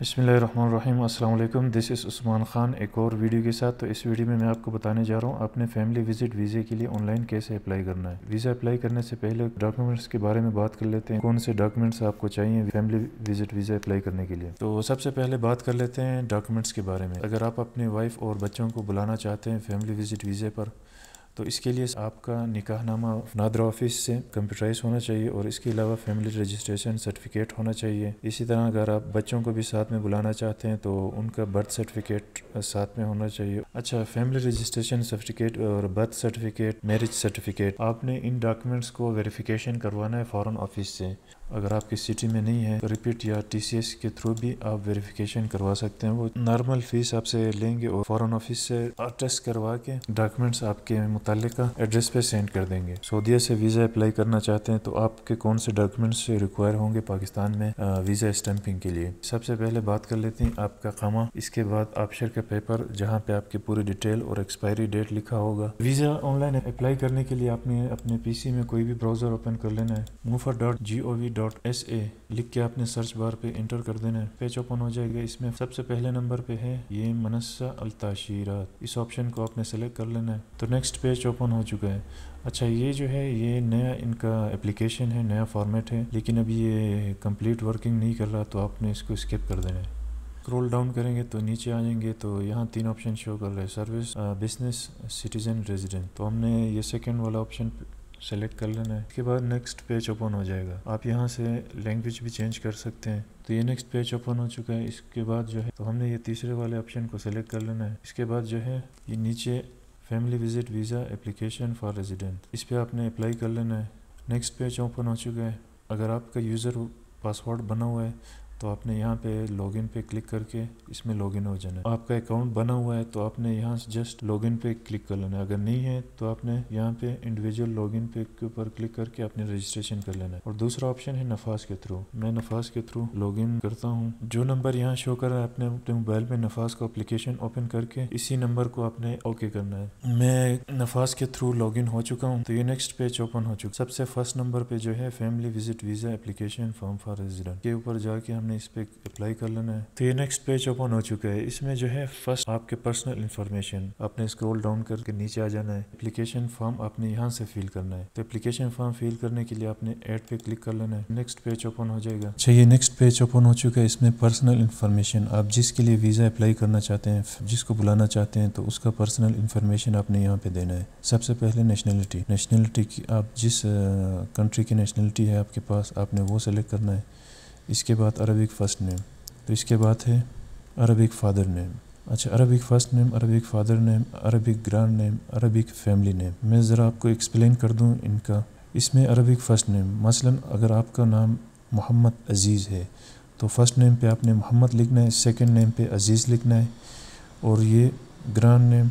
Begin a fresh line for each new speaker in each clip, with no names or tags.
बसमिलीम अल्लाम this is Usman Khan एक और वीडियो के साथ तो इस वीडियो में मैं आपको बताने जा रहा हूँ अपने फैमिली विजिट वीज़े के लिए ऑनलाइन कैसे अप्लाई करना है वीज़ा अप्लाई करने से पहले डॉक्यूमेंट्स के बारे में बात कर लेते हैं कौन से डॉक्यूमेंट्स आपको चाहिए फैमिली विजिट वीज़ा अप्लाई करने के लिए तो सबसे पहले बात कर लेते हैं डॉक्यूमेंट्स के बारे में अगर आप अपनी वाइफ और बच्चों को बुलाना चाहते हैं फैमिली विजिट वीज़े पर तो इसके लिए आपका निकाहनामा नादरा ऑफिस से कंप्यूटराइज होना चाहिए और इसके अलावा फैमिली रजिस्ट्रेशन सर्टिफिकेट होना चाहिए इसी तरह अगर आप बच्चों को भी साथ में बुलाना चाहते हैं तो उनका बर्थ सर्टिफिकेट साथ में होना चाहिए अच्छा फैमिली रजिस्ट्रेशन सर्टिफिकेट और बर्थ सर्टिफिकेट मैरिज सर्टिफिकेट आपने इन डॉक्यूमेंट्स को वेरिफिकेशन करवाना है फ़ॉरन ऑफिस से अगर आपकी सिटी में नहीं है तो रिपीट या टीसीएस के थ्रू भी आप वेरिफिकेशन करवा सकते हैं वो नॉर्मल फीस आपसे लेंगे और फॉरेन ऑफिस से टेस्ट करवा के डॉक्यूमेंट्स आपके मुतल एड्रेस पे सेंड कर देंगे सऊदीया से वीज़ा अप्लाई करना चाहते हैं तो आपके कौन से डॉक्यूमेंट्स रिक्वायर होंगे पाकिस्तान में वीज़ा स्टम्पिंग के लिए सबसे पहले बात कर लेते हैं आपका खामा इसके बाद आपशर का पेपर जहाँ पे आपकी पूरी डिटेल और एक्सपायरी डेट लिखा होगा वीज़ा ऑनलाइन अप्लाई करने के लिए आपने अपने पीसी में कोई भी ब्राउजर ओपन कर लेना है MOFA dot G O V dot S A लिख के आपने सर्च बार पे इंटर कर देना है पेज ओपन हो जाएगा इसमें सबसे पहले नंबर पे है ये मनस्सा अलताशीरात इस ऑप्शन को आपने सेलेक्ट कर लेना है तो नेक्स्ट पेज ओपन हो चुका है अच्छा ये जो है ये नया इनका एप्लीकेशन है नया फॉर्मेट है लेकिन अभी ये कंप्लीट वर्किंग नहीं कर रहा तो आपने इसको स्किप कर देना है स्क्रोल डाउन करेंगे तो नीचे आ जाएंगे तो यहाँ तीन ऑप्शन शो कर रहे हैं सर्विस बिजनेस सिटीजन रेजिडेंट तो हमने ये सेकंड वाला ऑप्शन सेलेक्ट कर लेना है इसके बाद नेक्स्ट पेज ओपन हो जाएगा आप यहाँ से लैंग्वेज भी चेंज कर सकते हैं तो ये नेक्स्ट पेज ओपन हो चुका है इसके बाद जो है तो हमने ये तीसरे वाले ऑप्शन को सेलेक्ट कर लेना है इसके बाद जो है ये नीचे family visit visa application for resident इस पर आपने अप्लाई कर लेना है नेक्स्ट पेज ओपन हो चुका है अगर आपका यूज़र पासवर्ड बना हुआ है तो आपने यहाँ पे लॉगिन पे क्लिक करके इसमें लॉगिन हो जाना है आपका अकाउंट बना हुआ है तो आपने यहाँ से जस्ट लॉगिन पे क्लिक कर लेना है अगर नहीं है तो आपने यहाँ पे इंडिविजुअल लॉगिन पे के ऊपर क्लिक करके आपने रजिस्ट्रेशन कर लेना है और दूसरा ऑप्शन है नफास के थ्रू मैं नफास के थ्रू लॉग करता हूँ जो नंबर यहाँ शो कर रहा है अपने अपने मोबाइल में नफास का अप्लीकेशन ओपन करके इसी नंबर को आपने ओके करना है मैं नफास के थ्रू लॉग हो चुका हूँ तो ये नेक्स्ट पेज ओपन हो चुका सबसे फर्स्ट नंबर पे जो है family visit visa application form for resident के ऊपर जाके हमने मैंने इस पर अप्लाई कर लेना है तो ये नेक्स्ट पेज ओपन हो चुका है इसमें जो है फर्स्ट आपके पर्सनल इन्फॉर्मेशन आपने स्क्रॉल डाउन करके नीचे आ जाना है एप्लीकेशन फॉर्म आपने यहाँ से फिल करना है तो एप्लीकेशन फॉर्म फिल करने के लिए आपने एड पे क्लिक कर लेना है नेक्स्ट पेज ओपन हो जाएगा अच्छा ये नेक्स्ट पेज ओपन हो चुका है इसमें पर्सनल इन्फॉर्मेशन आप जिसके लिए वीज़ा अप्लाई करना चाहते हैं जिसको बुलाना चाहते हैं तो उसका पर्सनल इन्फॉर्मेशन आपने यहाँ पे देना है सबसे पहले नेशनलिटी नेशनलिटी की आप जिस कंट्री की नेशनलिटी है आपके पास आपने वो सेलेक्ट करना है इसके बाद अरबिक फ़र्स्ट नेम तो इसके बाद है अरबिक फादर नेम अच्छा Arabic first name Arabic father name Arabic grand name Arabic family name मैं ज़रा आपको एक्सप्लेन कर दूँ इनका इसमें अरबिक फ़र्स्ट नेम मसलन अगर आपका नाम मोहम्मद अज़ीज़ है तो फ़र्स्ट नेम पे आपने मोहम्मद लिखना है सेकंड नेम पे अज़ीज़ लिखना है और ये ग्रैंड नेम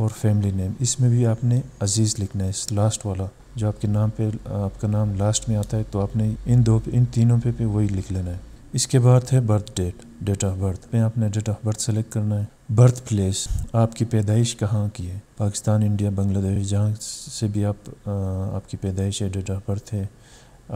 और फैमिली नेम इसमें भी आपने अज़ीज़ लिखना है लास्ट वाला जो आपके नाम पे आपका नाम लास्ट में आता है तो आपने इन दो इन तीनों पे पे वही लिख लेना है इसके बाद है birth date date of birth पे आपने डेट ऑफ बर्थ सेलेक्ट करना है बर्थ प्लेस आपकी पैदाइश कहाँ की है पाकिस्तान इंडिया बांग्लादेश जहाँ से भी आप आ, आपकी पैदाइश है डेट ऑफ बर्थ है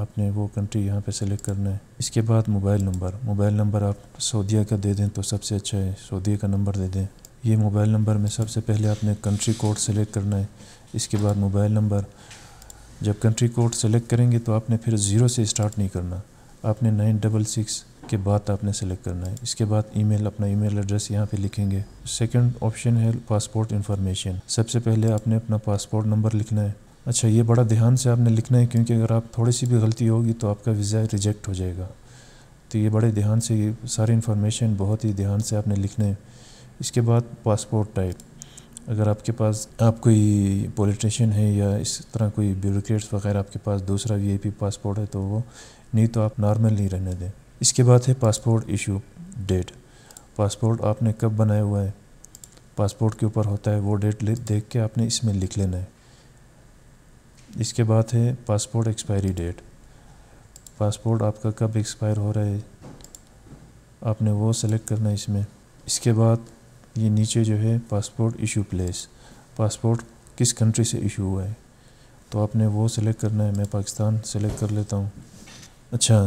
आपने वो कंट्री यहाँ पे सेलेक्ट करना है इसके बाद मोबाइल नंबर मोबाइल नंबर आप सऊदिया का दे दें तो सबसे अच्छा है सऊदिया का नंबर दे दें ये मोबाइल नंबर में सबसे पहले आपने कंट्री कोड सेलेक्ट करना है इसके बाद मोबाइल नंबर जब कंट्री कोड सेलेक्ट करेंगे तो आपने फिर ज़ीरो से स्टार्ट नहीं करना आपने नाइन डबल सिक्स के बाद आपने सेलेक्ट करना है इसके बाद ईमेल अपना ईमेल एड्रेस यहाँ पे लिखेंगे सेकंड ऑप्शन है पासपोर्ट इन्फॉर्मेशन सबसे पहले आपने अपना पासपोर्ट नंबर लिखना है अच्छा ये बड़ा ध्यान से आपने लिखना है क्योंकि अगर आप थोड़ी सी भी गलती होगी तो आपका वीज़ा रिजेक्ट हो जाएगा तो ये बड़े ध्यान से ये सारी इन्फॉर्मेशन बहुत ही ध्यान से आपने लिखना है इसके बाद पासपोर्ट टाइप अगर आपके पास आप कोई पॉलिटिशियन है या इस तरह कोई ब्यूरोट्स वगैरह आपके पास दूसरा वी पासपोर्ट है तो वो नहीं तो आप नॉर्मल नहीं रहने दें इसके बाद है पासपोर्ट इशू डेट पासपोर्ट आपने कब बनाया हुआ है पासपोर्ट के ऊपर होता है वो डेट देख के आपने इसमें लिख लेना है इसके बाद है पासपोर्ट एक्सपायरी डेट पासपोर्ट आपका कब एक्सपायर हो रहा है आपने वो सेलेक्ट करना है इसमें इसके बाद ये नीचे जो है पासपोर्ट इशू प्लेस पासपोर्ट किस कंट्री से इशू हुआ है तो आपने वो सिलेक्ट करना है मैं पाकिस्तान सेलेक्ट कर लेता हूँ अच्छा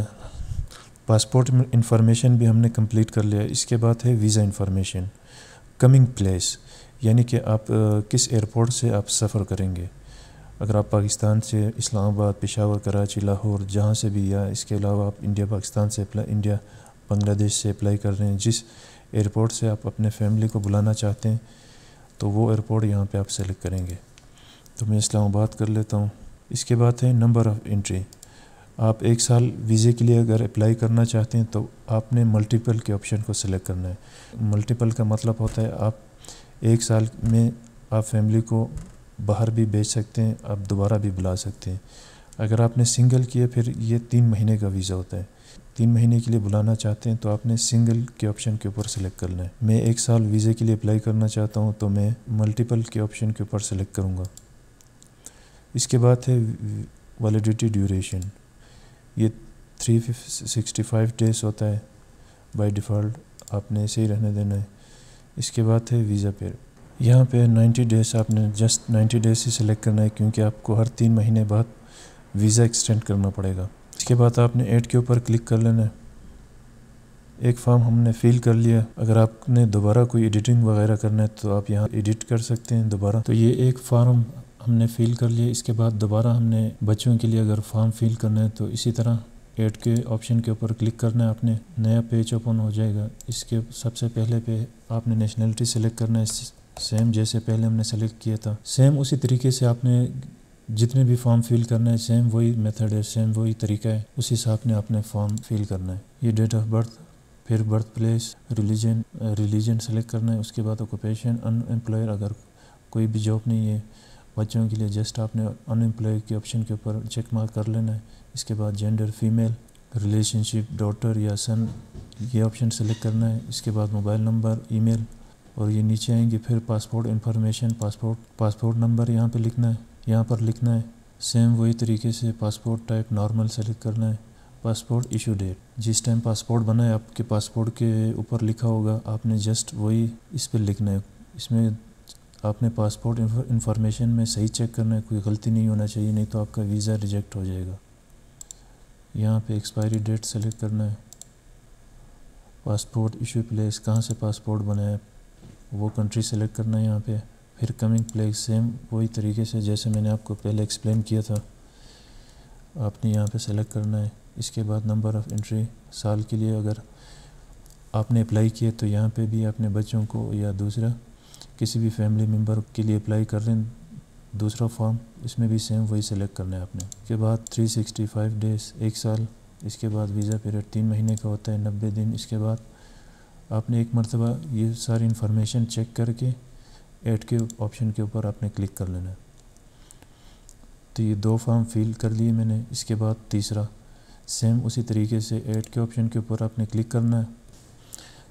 पासपोर्ट इंफॉर्मेशन भी हमने कंप्लीट कर लिया इसके बाद है वीज़ा इंफॉर्मेशन कमिंग प्लेस यानी कि आप किस एयरपोर्ट से आप सफ़र करेंगे अगर आप पाकिस्तान से इस्लामाबाद पेशावर कराची लाहौर जहाँ से भी या इसके अलावा आप इंडिया पाकिस्तान से अप्लाई इंडिया बांग्लादेश से अप्लाई कर रहे हैं जिस एयरपोर्ट से आप अपने फैमिली को बुलाना चाहते हैं तो वो एयरपोर्ट यहाँ पे आप सेलेक्ट करेंगे तो मैं इस्लामाबाद कर लेता हूँ इसके बाद है नंबर ऑफ़ एंट्री आप एक साल वीज़े के लिए अगर अप्लाई करना चाहते हैं तो आपने मल्टीपल के ऑप्शन को सिलेक्ट करना है मल्टीपल का मतलब होता है आप एक साल में आप फैमिली को बाहर भी भेज सकते हैं आप दोबारा भी बुला सकते हैं अगर आपने सिंगल किया फिर ये तीन महीने का वीज़ा होता है तीन महीने के लिए बुलाना चाहते हैं तो आपने सिंगल के ऑप्शन के ऊपर सेलेक्ट करना है मैं एक साल वीज़े के लिए अप्लाई करना चाहता हूँ तो मैं मल्टीपल के ऑप्शन के ऊपर सेलेक्ट करूँगा इसके बाद है वैलिडिटी ड्यूरेशन ये थ्री सिक्सटी फाइव डेज होता है बाई डिफ़ॉल्ट आपने ऐसे ही रहने देना है इसके बाद है वीज़ा पे यहाँ पे 90 डेज़ आपने जस्ट 90 डेज़ ही सिलेक्ट करना है क्योंकि आपको हर तीन महीने बाद वीज़ा एक्सटेंड करना पड़ेगा इसके बाद आपने ऐड के ऊपर क्लिक कर लेना है एक फॉर्म हमने फिल कर लिया अगर आपने दोबारा कोई एडिटिंग वगैरह करना है तो आप यहाँ एडिट कर सकते हैं दोबारा तो ये एक फॉर्म हमने फिल कर लिया इसके बाद दोबारा हमने बच्चों के लिए अगर फॉर्म फिल करना है तो इसी तरह ऐड के ऑप्शन के ऊपर क्लिक करना है आपने नया पेज ओपन हो जाएगा इसके सबसे पहले पे आपने नेशनलिटी सेलेक्ट करना है सेम जैसे पहले हमने सेलेक्ट किया था सेम उसी तरीके से आपने जितने भी फॉर्म फिल करने हैं सेम वही मेथड है सेम वही तरीका है उस हिसाब ने आपने फॉर्म फिल करना है ये डेट ऑफ बर्थ फिर birth place religion religion select करना है उसके बाद ऑक्यूपेशन अनएम्प्लॉयर अगर कोई भी जॉब नहीं है बच्चों के लिए जस्ट आपने अनएम्प्लॉय के ऑप्शन के ऊपर चेक मार्क कर लेना है इसके बाद जेंडर फीमेल रिलेशनशिप डॉटर या सन ये ऑप्शन सेलेक्ट करना है इसके बाद मोबाइल नंबर ईमेल और ये नीचे आएंगे फिर passport information passport passport number यहाँ पे लिखना है यहाँ पर लिखना है सेम वही तरीके से पासपोर्ट टाइप नॉर्मल सेलेक्ट करना है पासपोर्ट इशू डेट जिस टाइम पासपोर्ट बना है आपके पासपोर्ट के ऊपर लिखा होगा आपने जस्ट वही इस पर लिखना है इसमें आपने पासपोर्ट इंफॉर्मेशन में सही चेक करना है कोई गलती नहीं होना चाहिए नहीं तो आपका वीज़ा रिजेक्ट हो जाएगा यहाँ पे एक्सपायरी डेट सेलेक्ट करना है पासपोर्ट इशू प्लेस कहाँ से पासपोर्ट बनाया वो कंट्री सेलेक्ट करना है यहाँ पे फिर कमिंग प्लेग सेम वही तरीके से जैसे मैंने आपको पहले एक्सप्लेन किया था आपने यहाँ पे सेलेक्ट करना है इसके बाद नंबर ऑफ़ एंट्री साल के लिए अगर आपने अप्लाई किया तो यहाँ पे भी अपने बच्चों को या दूसरा किसी भी फैमिली मेम्बर के लिए अप्लाई कर रहे हैं दूसरा फॉर्म इसमें भी सेम वही सेलेक्ट करना है आपने इसके बाद फाइव डेज़ एक साल इसके बाद वीज़ा पीरियड तीन महीने का होता है नब्बे दिन इसके बाद आपने एक मरतबा ये सारी इन्फॉर्मेशन चेक करके एड के ऑप्शन के ऊपर आपने क्लिक कर लेना है तो ये दो फॉर्म फिल कर लिए मैंने इसके बाद तीसरा सेम उसी तरीके से ऐड के ऑप्शन के ऊपर आपने क्लिक करना है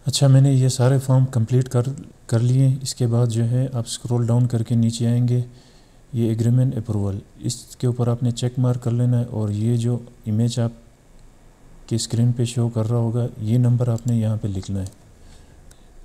अच्छा मैंने ये सारे फॉर्म कंप्लीट कर कर लिए इसके बाद जो है आप स्क्रॉल डाउन करके नीचे आएंगे ये एग्रीमेंट अप्रूवल इसके ऊपर आपने चेक मार्क कर लेना है और ये जो इमेज आप के स्क्रीन पे शो कर रहा होगा ये नंबर आपने यहाँ पे लिखना है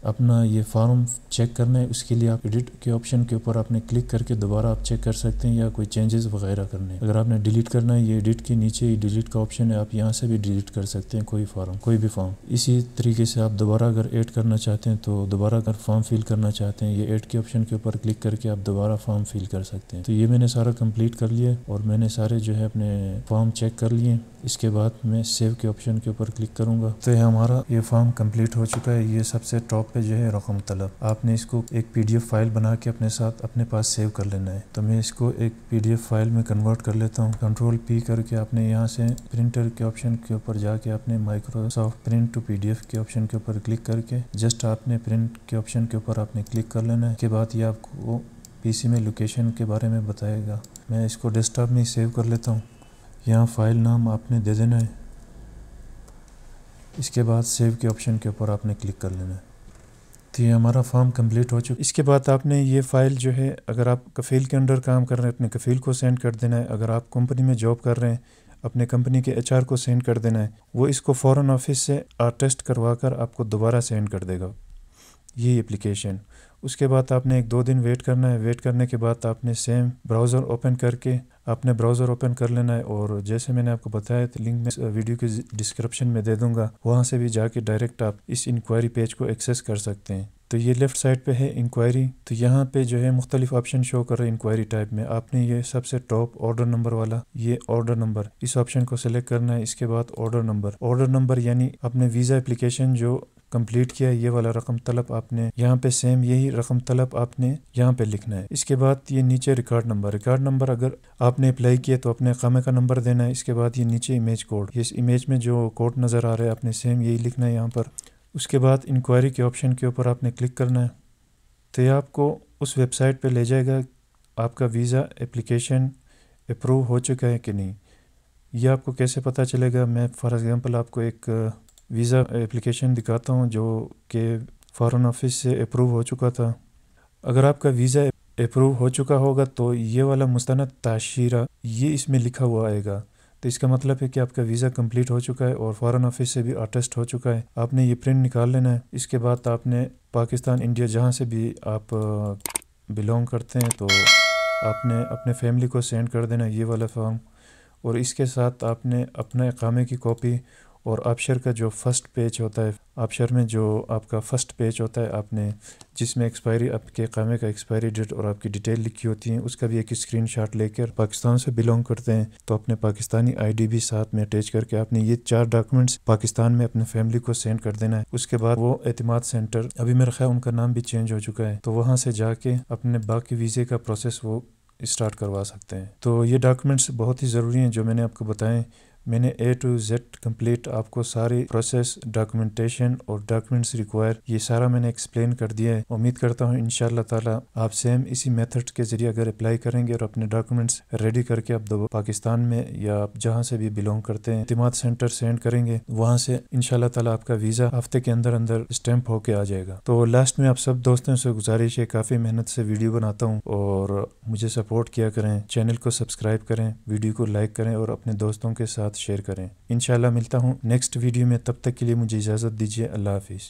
अपना ये फॉर्म चेक करना है उसके लिए आप एडिट के ऑप्शन के ऊपर आपने क्लिक करके दोबारा आप चेक कर सकते हैं या कोई चेंजेस वगैरह करने अगर आपने डिलीट करना है ये एडिट के नीचे ही डिलीट का ऑप्शन है आप यहाँ से भी डिलीट कर सकते हैं कोई फॉर्म कोई भी फॉर्म इसी तरीके से आप दोबारा अगर एड करना चाहते हैं तो दोबारा अगर फॉर्म फिल करना चाहते हैं ये एड के ऑप्शन के ऊपर क्लिक करके आप दोबारा फॉर्म फिल कर सकते हैं तो ये मैंने सारा कम्प्लीट कर लिया और मैंने सारे जो है अपने फॉर्म चेक कर लिए इसके बाद मैं सेव के ऑप्शन के ऊपर क्लिक करूँगा तो हमारा ये फॉर्म कम्प्लीट हो चुका है ये सबसे टॉप पे जो है रकम तलब आपने इसको एक पीडीएफ फाइल बना के अपने साथ अपने पास सेव कर लेना है तो मैं इसको एक पीडीएफ फाइल में कन्वर्ट कर लेता हूँ कंट्रोल पी करके आपने यहाँ से प्रिंटर के ऑप्शन के ऊपर जाके आपने माइक्रोसॉफ्ट प्रिंट टू पीडीएफ के ऑप्शन के ऊपर क्लिक करके जस्ट आपने प्रिंट के ऑप्शन के ऊपर आपने क्लिक कर लेना है के बाद ये आपको सी में लोकेशन के बारे में बताएगा मैं इसको डेस्कटॉप में सेव कर लेता हूँ यहाँ फाइल नाम आपने दे देना है इसके बाद सेव के ऑप्शन के ऊपर आपने क्लिक कर लेना है तो ये हमारा फॉर्म कंप्लीट हो चुका इसके बाद आपने ये फ़ाइल जो है अगर आप कफ़ील के अंडर काम कर रहे हैं अपने कफ़ील को सेंड कर देना है अगर आप कंपनी में जॉब कर रहे हैं अपने कंपनी के एचआर को सेंड कर देना है वो इसको फॉरेन ऑफिस से टेस्ट करवा कर आपको दोबारा सेंड कर देगा ये एप्लीकेशन उसके बाद आपने एक दो दिन वेट करना है वेट करने के बाद आपने सेम ब्राउज़र ओपन करके आपने ब्राउज़र ओपन कर लेना है और जैसे मैंने आपको बताया तो लिंक मैं वीडियो के डिस्क्रिप्शन में दे दूंगा वहाँ से भी जाके डायरेक्ट आप इस इंक्वायरी पेज को एक्सेस कर सकते हैं तो ये लेफ़्ट साइड पे है इंक्वायरी तो यहाँ पे जो है मुख्तलिफ ऑप्शन शो कर रहे हैं इंक्वायरी टाइप में आपने ये सबसे टॉप ऑर्डर नंबर वाला ये ऑर्डर नंबर इस ऑप्शन को सिलेक्ट करना है इसके बाद ऑर्डर नंबर ऑर्डर नंबर यानी अपने वीज़ा एप्लीकेशन जो कंप्लीट किया ये वाला रकम तलब आपने यहाँ पे सेम यही रकम तलब आपने यहाँ पे लिखना है इसके बाद ये नीचे रिकॉर्ड नंबर रिकॉर्ड नंबर अगर आपने अप्लाई किया तो अपने खामे का नंबर देना है इसके बाद ये नीचे इमेज कोड इस इमेज में जो कोड नज़र आ रहा है आपने सेम यही लिखना है यहाँ पर उसके बाद इंक्वायरी के ऑप्शन के ऊपर आपने क्लिक करना है तो ये आपको उस वेबसाइट पर ले जाएगा आपका वीज़ा एप्लीकेशन अप्रूव हो चुका है कि नहीं यह आपको कैसे पता चलेगा मैं फॉर एग्ज़ाम्पल आपको एक वीज़ा एप्लीकेशन दिखाता हूँ जो कि फ़ॉरेन ऑफिस से अप्रूव हो चुका था अगर आपका वीज़ा अप्रूव हो चुका होगा तो ये वाला मुस्ंद ताशीरा ये इसमें लिखा हुआ आएगा तो इसका मतलब है कि आपका वीज़ा कंप्लीट हो चुका है और फ़ॉरेन ऑफिस से भी अटेस्ट हो चुका है आपने ये प्रिंट निकाल लेना है इसके बाद आपने पाकिस्तान इंडिया जहाँ से भी आप बिलोंग करते हैं तो आपने अपने फैमिली को सेंड कर देना ये वाला फॉर्म और इसके साथ आपने अपने इकामे की कॉपी और अपशर का जो फर्स्ट पेज होता है अपशर में जो आपका फ़र्स्ट पेज होता है आपने जिसमें एक्सपायरी आपके कामे का एक्सपायरी डेट और आपकी डिटेल लिखी होती है उसका भी एक स्क्रीन शॉट लेकर पाकिस्तान से बिलोंग करते हैं तो अपने पाकिस्तानी आई भी साथ में अटैच करके आपने ये चार डॉक्यूमेंट्स पाकिस्तान में अपने फैमिली को सेंड कर देना है उसके बाद वो एतमाद सेंटर अभी मेरा ख्याल उनका नाम भी चेंज हो चुका है तो वहाँ से जाके अपने बाकी वीज़े का प्रोसेस वो स्टार्ट करवा सकते हैं तो ये डॉक्यूमेंट्स बहुत ही ज़रूरी हैं जो मैंने आपको बताएं मैंने ए टू जेड कंप्लीट आपको सारी प्रोसेस डॉक्यूमेंटेशन और डॉक्यूमेंट्स रिक्वायर ये सारा मैंने एक्सप्लेन कर दिया है उम्मीद करता हूँ इन ताला आप सेम इसी मेथड के जरिए अगर अप्लाई करेंगे और अपने डॉक्यूमेंट्स रेडी करके आप पाकिस्तान में या आप जहाँ से भी बिलोंग करते हैं इतमाद सेंटर सेंड करेंगे वहाँ से इन ताला आपका वीज़ा हफ्ते के अंदर अंदर स्टैम्प होके आ जाएगा तो लास्ट में आप सब दोस्तों से गुजारिश है काफ़ी मेहनत से वीडियो बनाता हूँ और मुझे सपोर्ट किया करें चैनल को सब्सक्राइब करें वीडियो को लाइक करें और अपने दोस्तों के साथ साथ शेयर करें इन मिलता हूँ नेक्स्ट वीडियो में तब तक के लिए मुझे इजाज़त दीजिए अल्लाह हाफिज़